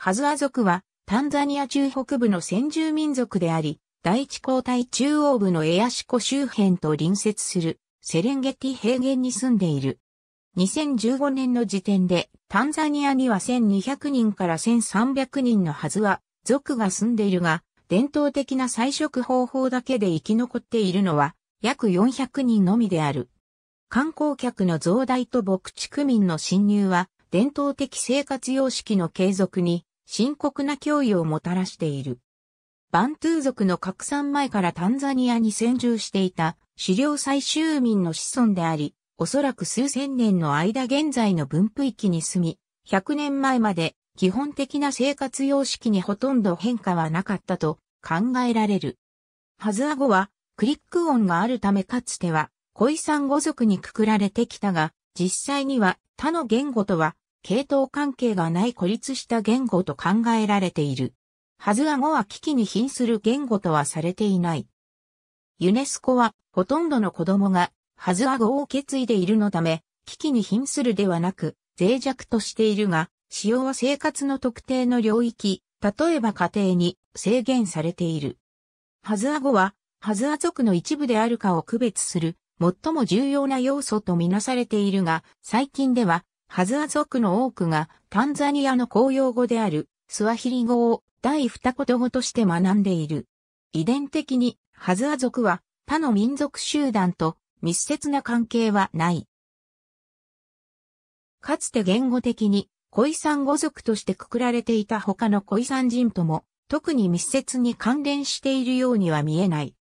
ハズア族は、タンザニア中北部の先住民族であり、第一交代中央部のエアシコ周辺と隣接するセレンゲティ平原に住んでいる。2015年の時点でタンザニアには1200人から1300人のハズア族が住んでいるが、伝統的な採食方法だけで生き残っているのは約400人のみである。観光客の増大と牧畜民の侵入は伝統的生活様式の継続に深刻な脅威をもたらしている。バントゥー族の拡散前からタンザニアに先住していた狩猟採集民の子孫であり、おそらく数千年の間現在の分布域に住み、100年前まで基本的な生活様式にほとんど変化はなかったと考えられる。ハズア語はクリック音があるためかつては、サ産語族にくくられてきたが、実際には他の言語とは系統関係がない孤立した言語と考えられている。はずあごは危機に瀕する言語とはされていない。ユネスコはほとんどの子供がはずあごを受け継いでいるのため、危機に瀕するではなく脆弱としているが、使用は生活の特定の領域、例えば家庭に制限されている。はずあごは、はずあ族の一部であるかを区別する、最も重要な要素とみなされているが、最近では、ハズア族の多くがタンザニアの公用語であるスワヒリ語を第二言語として学んでいる。遺伝的にハズア族は他の民族集団と密接な関係はない。かつて言語的にコイサン語族としてくくられていた他のコイサ人とも特に密接に関連しているようには見えない。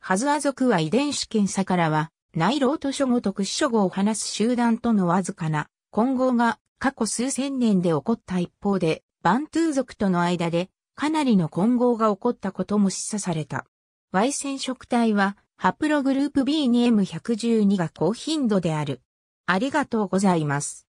ハズア族は遺伝子検査からは、内老と諸語と屈諸語を話す集団とのわずかな混合が過去数千年で起こった一方で、バントゥー族との間でかなりの混合が起こったことも示唆された。Y 染色体は、ハプログループ B2M112 が高頻度である。ありがとうございます。